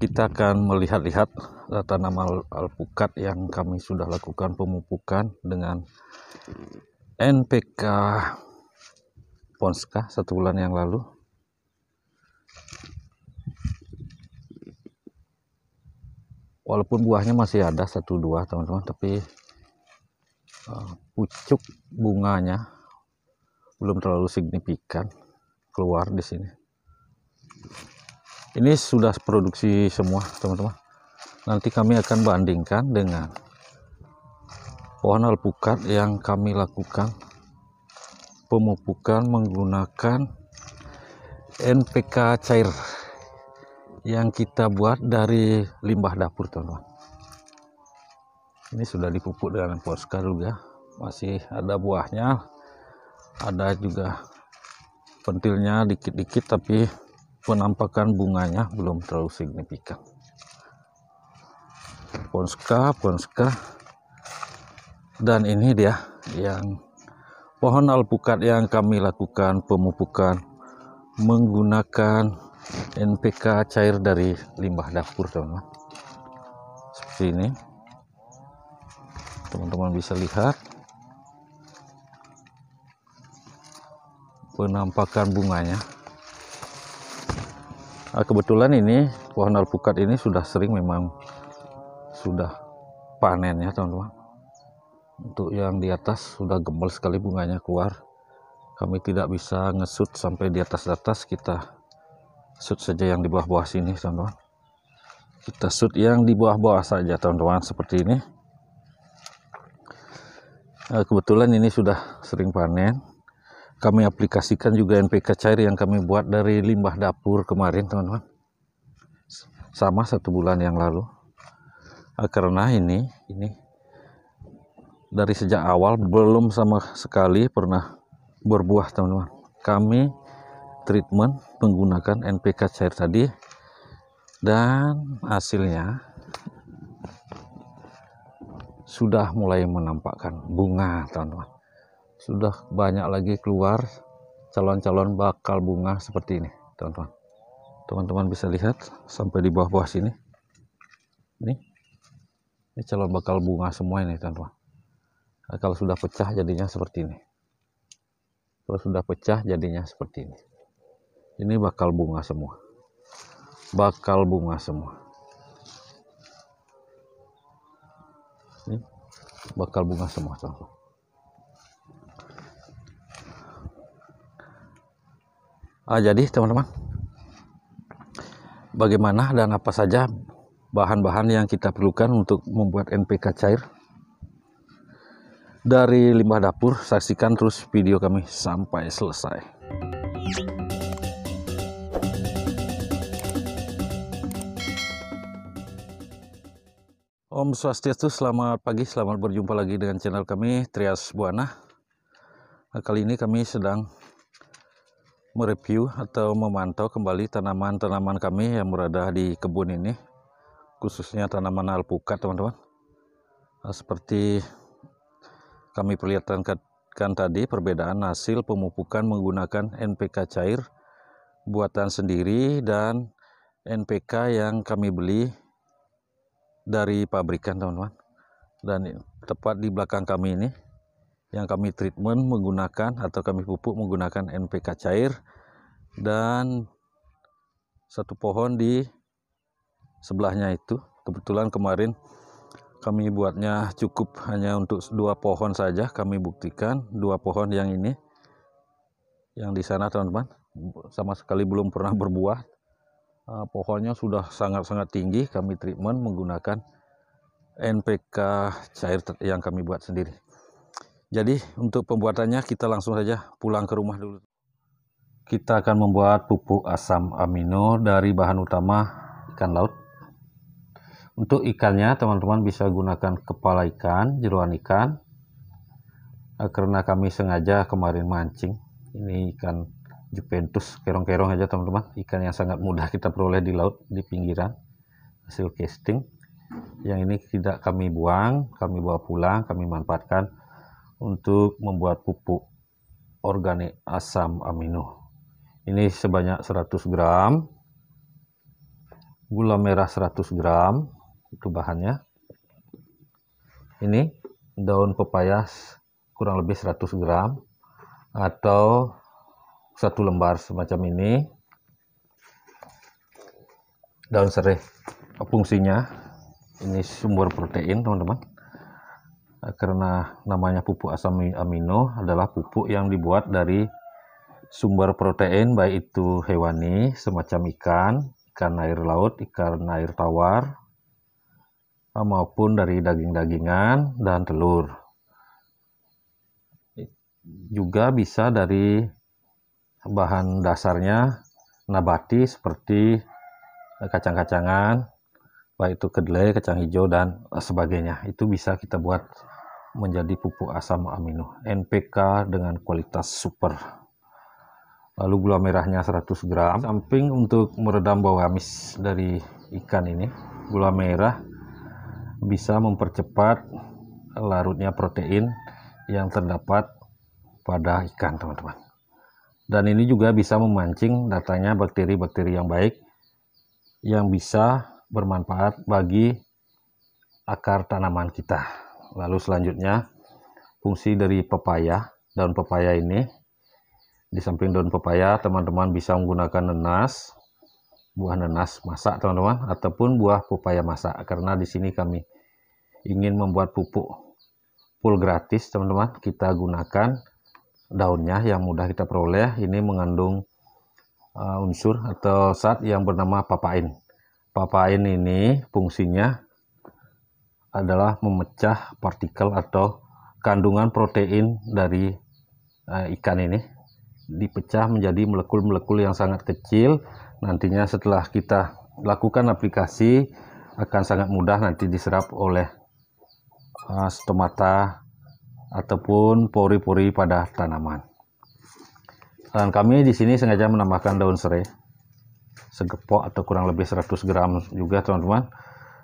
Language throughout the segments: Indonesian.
kita akan melihat-lihat eh, tanaman alpukat yang kami sudah lakukan pemupukan dengan NPK Ponska satu bulan yang lalu walaupun buahnya masih ada satu dua teman-teman tapi eh, pucuk bunganya belum terlalu signifikan keluar di sini ini sudah produksi semua teman-teman nanti kami akan bandingkan dengan pohon alpukat yang kami lakukan pemupukan menggunakan NPK cair yang kita buat dari limbah dapur teman-teman ini sudah dipupuk dengan poska juga masih ada buahnya ada juga pentilnya dikit-dikit tapi penampakan bunganya belum terlalu signifikan ponska ponska dan ini dia yang pohon alpukat yang kami lakukan pemupukan menggunakan NPK cair dari limbah dapur teman-teman seperti ini teman-teman bisa lihat penampakan bunganya Nah, kebetulan ini pohon alpukat ini sudah sering memang sudah panen ya teman-teman. Untuk yang di atas sudah gembel sekali bunganya keluar. Kami tidak bisa ngesut sampai di atas-atas kita shoot saja yang di bawah-bawah sini teman-teman. Kita shoot yang di bawah-bawah saja teman-teman seperti ini. Nah, kebetulan ini sudah sering panen kami aplikasikan juga NPK cair yang kami buat dari limbah dapur kemarin teman-teman sama satu bulan yang lalu eh, karena ini ini dari sejak awal belum sama sekali pernah berbuah teman-teman kami treatment menggunakan NPK cair tadi dan hasilnya sudah mulai menampakkan bunga teman-teman sudah banyak lagi keluar calon-calon bakal bunga seperti ini teman-teman teman-teman bisa lihat sampai di bawah-bawah sini ini ini calon bakal bunga semua ini teman-teman nah, kalau sudah pecah jadinya seperti ini kalau sudah pecah jadinya seperti ini ini bakal bunga semua bakal bunga semua ini bakal bunga semua teman-teman uh, jadi teman-teman bagaimana dan apa saja bahan-bahan yang kita perlukan untuk membuat NPK cair dari limbah dapur saksikan terus video kami sampai selesai Om Swastiastu, selamat pagi, selamat berjumpa lagi dengan channel kami Trias Buana. kali ini kami sedang mereview atau memantau kembali tanaman-tanaman kami yang berada di kebun ini khususnya tanaman alpukat teman-teman nah, seperti kami perlihatkan tadi perbedaan hasil pemupukan menggunakan NPK cair buatan sendiri dan NPK yang kami beli dari pabrikan teman-teman dan tepat di belakang kami ini yang kami treatment menggunakan atau kami pupuk menggunakan NPK cair dan satu pohon di sebelahnya itu kebetulan kemarin kami buatnya cukup hanya untuk dua pohon saja kami buktikan dua pohon yang ini yang di sana teman-teman sama sekali belum pernah berbuah ah, pohonnya sudah sangat-sangat tinggi kami treatment menggunakan NPK cair yang kami buat sendiri jadi untuk pembuatannya kita langsung saja pulang ke rumah dulu. Kita akan membuat pupuk asam amino dari bahan utama ikan laut. Untuk ikannya teman-teman bisa gunakan kepala ikan, jeruan ikan. Eh, karena kami sengaja kemarin mancing. Ini ikan Juventus, kerong-kerong aja teman-teman. Ikan yang sangat mudah kita peroleh di laut, di pinggiran. Hasil casting yang ini tidak kami buang, kami bawa pulang, kami manfaatkan untuk membuat pupuk organik asam amino. Ini sebanyak 100 gram. Gula merah 100 gram itu bahannya. Ini daun pepaya kurang lebih 100 gram atau satu lembar semacam ini. Daun serai fungsinya ini sumber protein, teman-teman Eh, karena namanya pupuk asam amino adalah pupuk yang dibuat dari sumber protein baik itu hewani semacam ikan, ikan air laut, ikan air tawar eh, maupun dari daging-dagingan dan telur. Juga bisa dari bahan dasarnya nabati seperti eh, kacang-kacangan, baik itu kedelai, kacang hijau dan sebagainya. Itu bisa kita buat menjadi pupuk asam amino NPK dengan kualitas super. Lalu gula merahnya 100 gram. Samping untuk meredam bau amis dari ikan ini, gula merah bisa mempercepat larutnya protein yang terdapat pada ikan, teman-teman. Dan ini juga bisa memancing datanya bakteri-bakteri yang baik yang bisa bermanfaat bagi akar tanaman kita lalu selanjutnya fungsi dari pepaya daun pepaya ini di samping daun pepaya teman-teman bisa menggunakan nenas buah nenas masak teman-teman ataupun buah pepaya masak karena di sini kami ingin membuat pupuk full gratis teman-teman kita gunakan daunnya yang mudah kita peroleh ini mengandung eh, unsur atau zat yang bernama papain papain ini fungsinya adalah memecah partikel atau kandungan protein dari uh, ikan ini dipecah menjadi molekul-molekul yang sangat kecil nantinya setelah kita lakukan aplikasi akan sangat mudah nanti diserap oleh uh, stomata ataupun pori-pori pada tanaman. Dan kami di sini sengaja menambahkan daun serai segepok atau kurang lebih 100 gram juga teman-teman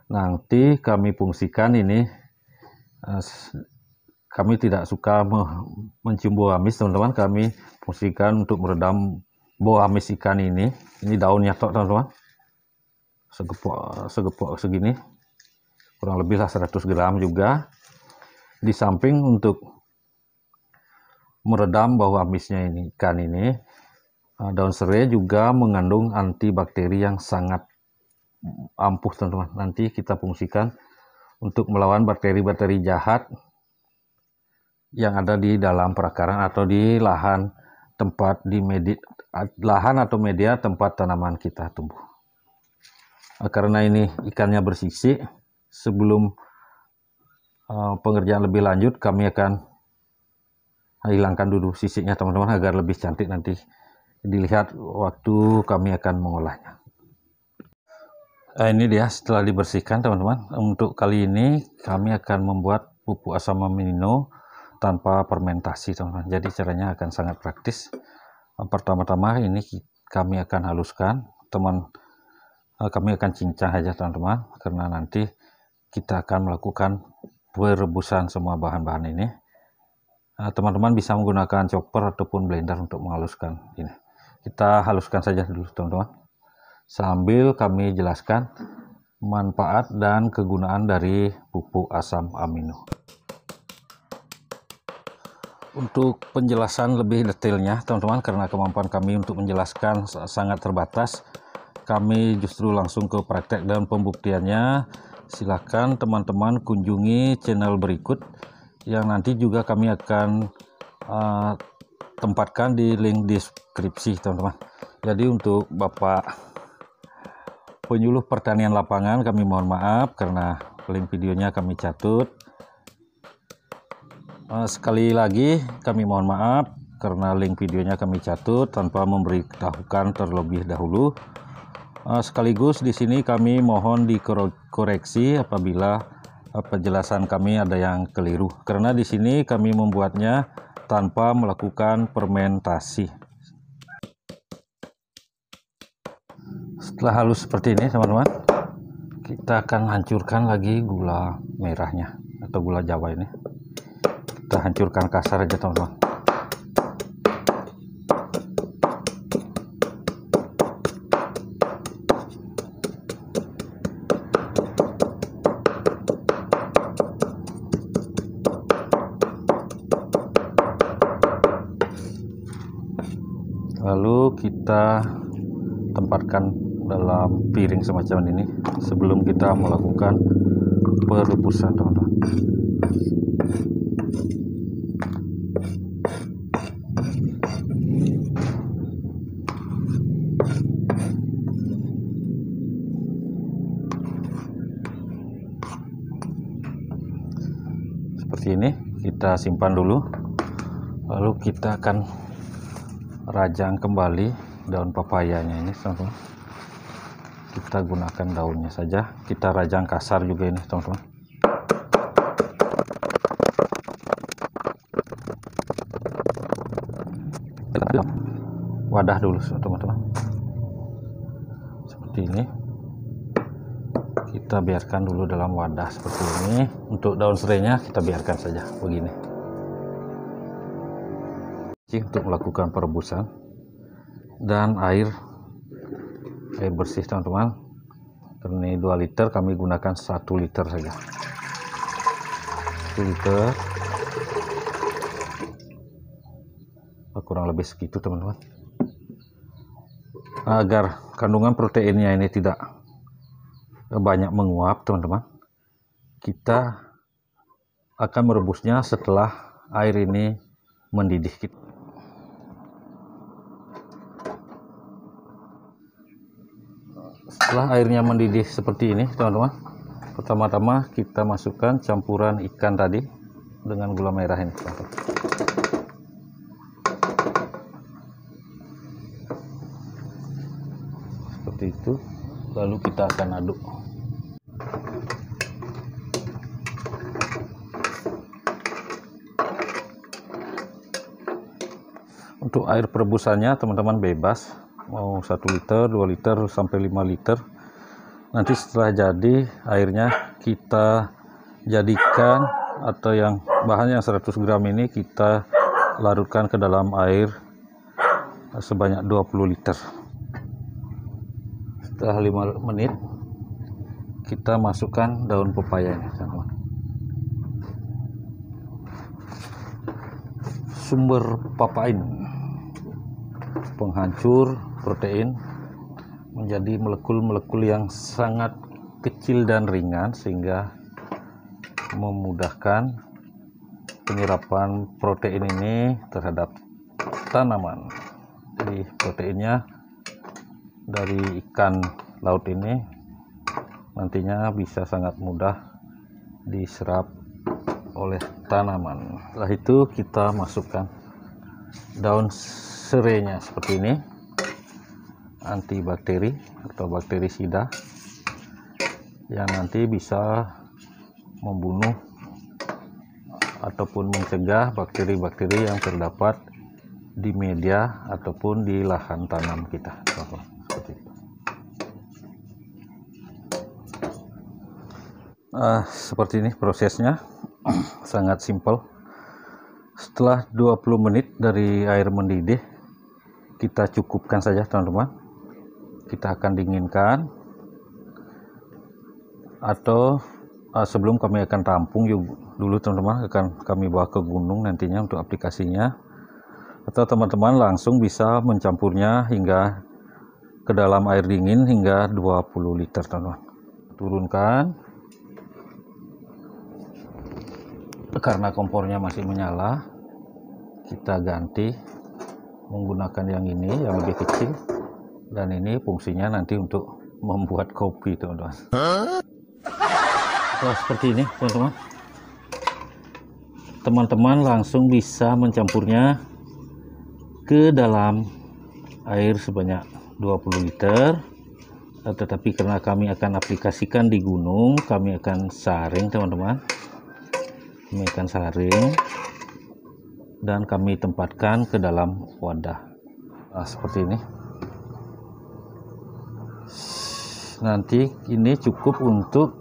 nanti kami fungsikan ini eh, kami tidak suka mencium bau amis teman-teman kami fungsikan untuk meredam bau amis ikan ini ini daunnya tok teman-teman segepok segepok segini kurang lebih lah 100 gram juga di samping untuk meredam bau amisnya ini ikan ini eh, daun serai juga mengandung antibakteri yang sangat ampuh teman-teman nanti kita fungsikan untuk melawan bakteri-bakteri jahat yang ada di dalam perakaran atau di lahan tempat di media, lahan atau media tempat tanaman kita tumbuh. Nah, karena ini ikannya bersisi, sebelum eh, pengerjaan lebih lanjut kami akan hilangkan dulu sisiknya teman-teman agar lebih cantik nanti dilihat waktu kami akan mengolahnya. Eh, ini dia setelah dibersihkan teman-teman. Untuk kali ini kami akan membuat pupuk asam amino tanpa fermentasi teman-teman. Jadi caranya akan sangat praktis. Eh, pertama-tama ini kami akan haluskan teman eh, kami akan cincang aja teman-teman karena nanti kita akan melakukan perebusan semua bahan-bahan ini. Teman-teman bisa menggunakan chopper ataupun blender untuk menghaluskan ini. Kita haluskan saja dulu teman-teman sambil kami jelaskan manfaat dan kegunaan dari pupuk asam amino. Untuk penjelasan lebih detailnya, teman-teman, karena kemampuan kami untuk menjelaskan sangat terbatas, kami justru langsung ke praktek dan pembuktiannya. Silakan teman-teman kunjungi channel berikut yang nanti juga kami akan uh, tempatkan di link deskripsi, teman-teman. Jadi untuk Bapak penyuluh pertanian lapangan kami mohon maaf karena link videonya kami catut eh, sekali lagi kami mohon maaf karena link videonya kami catut tanpa memberitahukan terlebih dahulu eh, sekaligus di sini kami mohon dikoreksi apabila eh, penjelasan kami ada yang keliru karena di sini kami membuatnya tanpa melakukan fermentasi setelah halus seperti ini teman-teman kita akan hancurkan lagi gula merahnya atau gula jawa ini kita hancurkan kasar aja teman-teman lalu kita tempatkan dalam piring semacam ini sebelum kita melakukan perebusan teman-teman seperti ini kita simpan dulu lalu kita akan rajang kembali daun papayanya ini teman-teman kita gunakan daunnya saja kita rajang kasar juga ini teman-teman wadah dulu teman-teman seperti ini kita biarkan dulu dalam wadah seperti ini untuk daun serainya kita biarkan saja begini untuk melakukan perebusan dan air air bersih teman-teman karena ini 2 liter kami gunakan 1 liter saja 1 liter oh, kurang lebih segitu teman-teman agar kandungan proteinnya ini tidak banyak menguap teman-teman kita akan merebusnya setelah air ini mendidih kita setelah airnya mendidih seperti ini teman-teman pertama-tama kita masukkan campuran ikan tadi dengan gula merah ini teman -teman. seperti itu lalu kita akan aduk untuk air perebusannya teman-teman bebas mau 1 liter 2 liter sampai 5 liter nanti setelah jadi airnya kita jadikan atau yang bahan yang 100 gram ini kita larutkan ke dalam air sebanyak 20 liter setelah 5 menit kita masukkan daun pepaya teman sumber papain penghancur protein menjadi molekul-molekul yang sangat kecil dan ringan sehingga memudahkan penyerapan protein ini terhadap tanaman jadi proteinnya dari ikan laut ini nantinya bisa sangat mudah diserap oleh tanaman setelah itu kita masukkan daun serainya seperti ini antibakteri atau bakterisida yang nanti bisa membunuh ataupun mencegah bakteri-bakteri yang terdapat di media ataupun di lahan tanam kita. Uh, seperti ini prosesnya sangat simpel setelah 20 menit dari air mendidih kita cukupkan saja teman-teman kita akan dinginkan atau uh, sebelum kami akan rampung yuk dulu teman-teman akan kami bawa ke gunung nantinya untuk aplikasinya atau teman-teman langsung bisa mencampurnya hingga ke dalam air dingin hingga 20 liter teman-teman turunkan karena kompornya masih menyala kita ganti menggunakan yang ini yang lebih kecil dan ini fungsinya nanti untuk membuat kopi teman-teman nah, seperti ini teman-teman teman-teman langsung bisa mencampurnya ke dalam air sebanyak 20 liter eh, tetapi karena kami akan aplikasikan di gunung kami akan saring teman-teman kami akan saring dan kami tempatkan ke dalam wadah nah, seperti ini nanti ini cukup untuk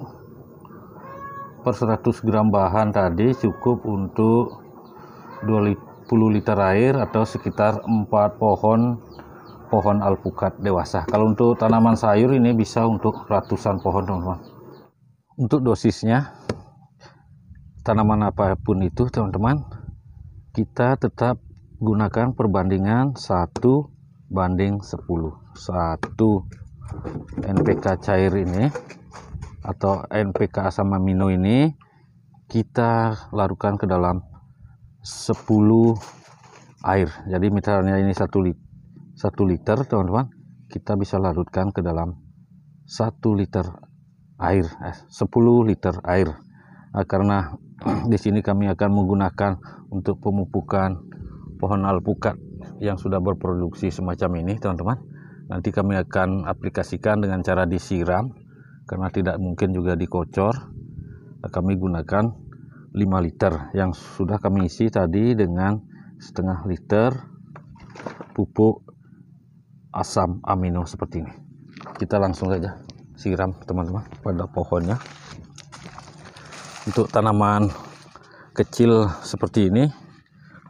per 100 gram bahan tadi cukup untuk 20 liter air atau sekitar 4 pohon pohon alpukat dewasa kalau untuk tanaman sayur ini bisa untuk ratusan pohon teman-teman untuk dosisnya tanaman apapun itu teman-teman kita tetap gunakan perbandingan 1 banding 10 1 NPK cair ini atau NPK asam amino ini kita larutkan ke dalam 10 air. Jadi misalnya ini 1 liter, 1 liter teman-teman, kita bisa larutkan ke dalam 1 liter air, eh, 10 liter air. Nah, karena di sini kami akan menggunakan untuk pemupukan pohon alpukat yang sudah berproduksi semacam ini, teman-teman. Nanti kami akan aplikasikan dengan cara disiram karena tidak mungkin juga dikocor. Kami gunakan 5 liter yang sudah kami isi tadi dengan setengah liter pupuk asam amino seperti ini. Kita langsung saja siram teman-teman pada pohonnya. Untuk tanaman kecil seperti ini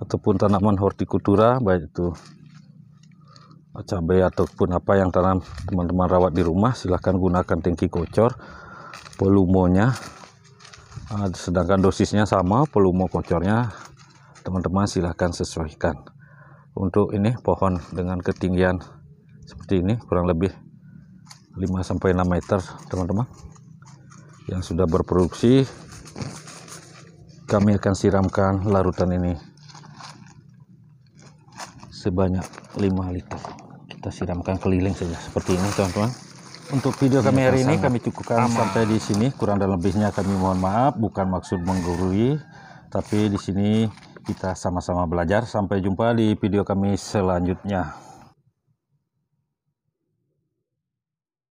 ataupun tanaman hortikultura baik itu Oh, cabai ataupun apa yang tanam teman-teman rawat di rumah silahkan gunakan tangki kocor volumenya eh, sedangkan dosisnya sama volume kocornya teman-teman silahkan sesuaikan untuk ini pohon dengan ketinggian seperti ini kurang lebih 5-6 meter teman-teman yang sudah berproduksi kami akan siramkan larutan ini sebanyak 5 liter kita siramkan keliling saja seperti ini teman-teman untuk video kami iya, hari ini kami cukupkan aman. sampai di sini kurang dan lebihnya kami mohon maaf bukan maksud menggurui tapi di sini kita sama-sama belajar sampai jumpa di video kami selanjutnya